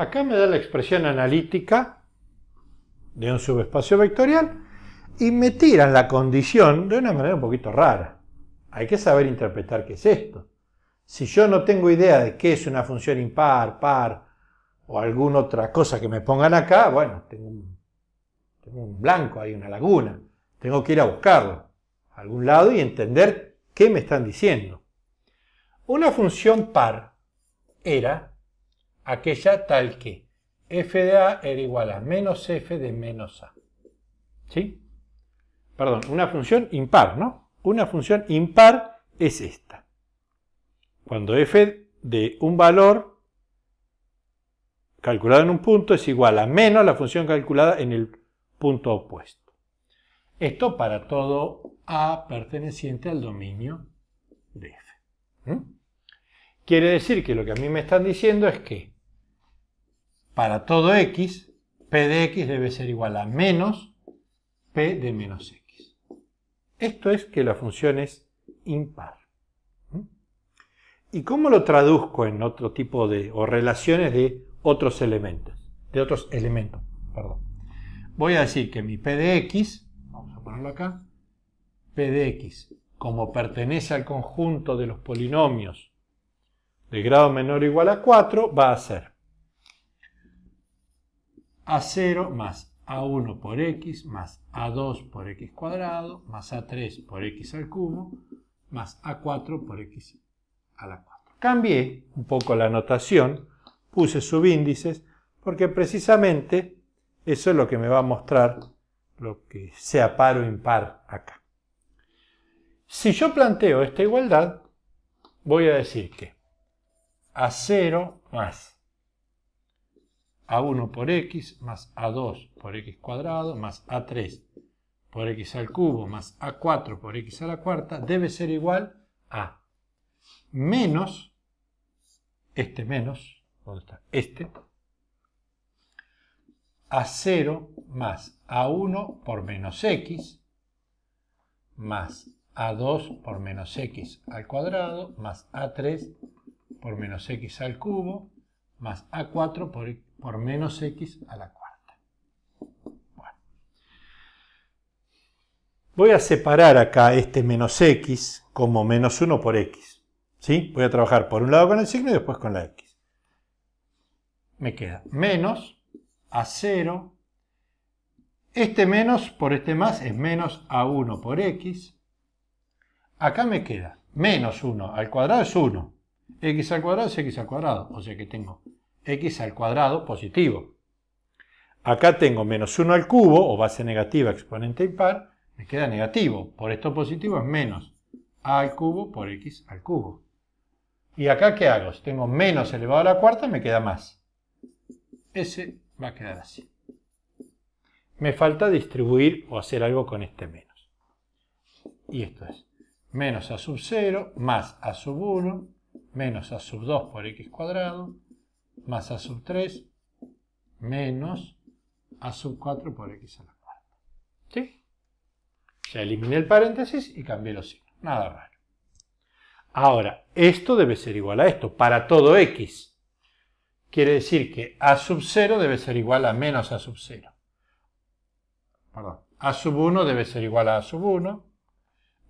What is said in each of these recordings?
Acá me da la expresión analítica de un subespacio vectorial y me tiran la condición de una manera un poquito rara. Hay que saber interpretar qué es esto. Si yo no tengo idea de qué es una función impar, par o alguna otra cosa que me pongan acá, bueno, tengo un, blanco, hay una laguna. Tengo que ir a buscarlo a algún lado y entender qué me están diciendo. Una función par era aquella tal que f de a era igual a menos f de menos a. ¿Sí? Perdón, una función impar, ¿no? Una función impar es esta. Cuando f de un valor calculado en un punto es igual a menos la función calculada en el punto opuesto. Esto para todo a perteneciente al dominio de f. Quiere decir que lo que a mí me están diciendo es que para todo x, p de x debe ser igual a menos p de menos x. Esto es que la función es impar. ¿Mm? ¿Y cómo lo traduzco en otro tipo de, o relaciones de otros elementos? De otros elementos, perdón. Voy a decir que mi p de x, vamos a ponerlo acá, p de x, como pertenece al conjunto de los polinomios de grado menor o igual a 4, va a ser a0 más A1 por x más A2 por x cuadrado más A3 por x al cubo más A4 por x a la 4. Cambié un poco la notación, puse subíndices, porque precisamente eso es lo que me va a mostrar lo que sea par o impar acá. Si yo planteo esta igualdad, voy a decir que A0 más a1 por x más a2 por x cuadrado más a3 por x al cubo más a4 por x a la cuarta debe ser igual a menos este menos, ¿dónde está? Este, a0 más a1 por menos x más a2 por menos x al cuadrado más a3 por menos x al cubo más A4 por, menos X a la cuarta. Bueno. Voy a separar acá este menos X como menos 1 por X. Voy a trabajar por un lado con el signo y después con la X. Me queda menos A0. Este menos por este más es menos A1 por X. Acá me queda menos 1 al cuadrado es 1 x al cuadrado es x al cuadrado, o sea que tengo x al cuadrado positivo. Acá tengo menos 1 al cubo, o base negativa, exponente impar, me queda negativo. Por esto positivo es menos a al cubo por x al cubo. ¿Y acá qué hago? Si tengo menos elevado a la cuarta, me queda más. Ese va a quedar así. Me falta distribuir o hacer algo con este menos. Y esto es menos a sub 0 más a sub 1 menos a sub 2 por x cuadrado, más a sub 3, menos a sub 4 por x a la cuarta. ¿Sí? Ya eliminé el paréntesis y cambié los signos. Nada raro. Ahora, esto debe ser igual a esto para todo x. Quiere decir que a sub 0 debe ser igual a menos a sub 0. Perdón. a sub 1 debe ser igual a a sub 1,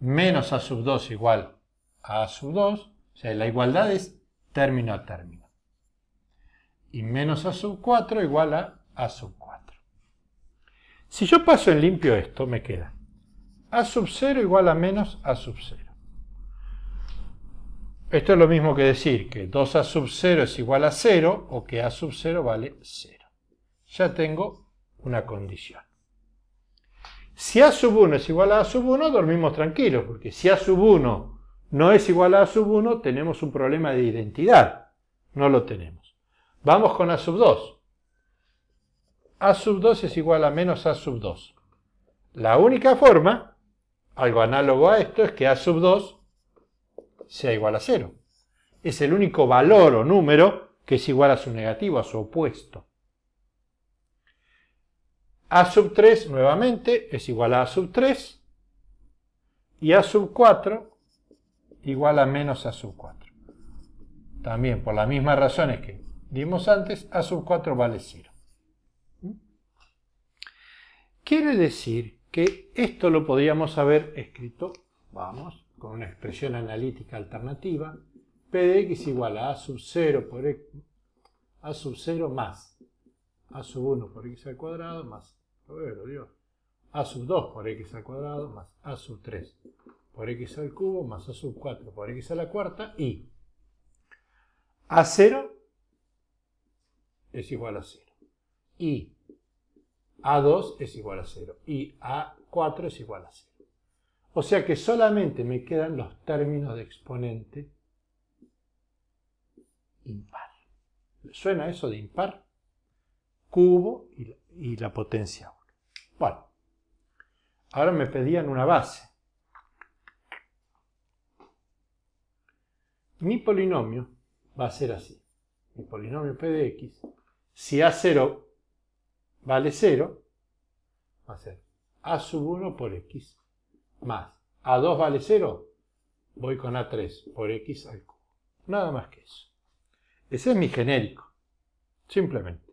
menos a sub 2 igual a a sub 2, sea, la igualdad es término a término. Y menos a sub 4 igual a a sub 4. Si yo paso en limpio esto, me queda a sub 0 igual a menos a sub 0. Esto es lo mismo que decir que 2a sub 0 es igual a 0 o que a sub 0 vale 0. Ya tengo una condición. Si a sub 1 es igual a a sub 1, dormimos tranquilos, porque si a sub 1 no es igual a, a sub 1, tenemos un problema de identidad. No lo tenemos. Vamos con a sub 2. a sub 2 es igual a menos a sub 2. La única forma, algo análogo a esto, es que a sub 2 sea igual a 0. Es el único valor o número que es igual a su negativo, a su opuesto. a sub 3 nuevamente es igual a a sub 3 y a sub 4 igual a menos a sub 4. También por las mismas razones que dimos antes, a sub 4 vale 0. ¿Mm? Quiere decir que esto lo podríamos haber escrito, vamos, con una expresión analítica alternativa, p de x igual a a sub 0 por x, a sub 0 más a sub 1 por x al cuadrado más, a sub 2 por x al cuadrado más a sub 3 por x al cubo más a sub 4 por x a la cuarta y a0 es igual a 0 y a2 es igual a 0 y a4 es igual a 0. O sea que solamente me quedan los términos de exponente impar. ¿Suena eso de impar? Cubo y la potencia 1. Bueno, ahora me pedían una base. mi polinomio va a ser así. Mi polinomio p de x, si a0 vale 0, va a ser a 1 por x más a2 vale 0, voy con a3 por x al cubo. Nada más que eso. Ese es mi genérico, simplemente.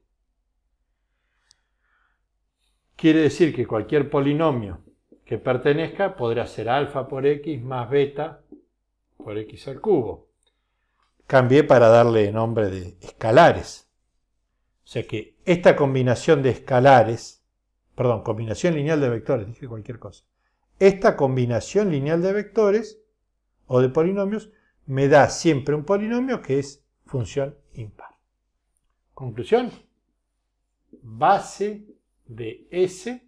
Quiere decir que cualquier polinomio que pertenezca podrá ser alfa por x más beta por x al cubo cambié para darle nombre de escalares. O sea que esta combinación de escalares, perdón, combinación lineal de vectores, dije cualquier cosa, esta combinación lineal de vectores o de polinomios me da siempre un polinomio que es función impar. Conclusión, base de S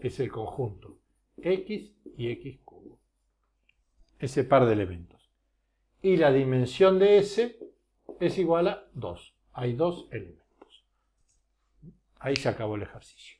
es el conjunto x y x cubo, ese par de elementos y la dimensión de S es igual a 2. Hay dos elementos. Ahí se acabó el ejercicio.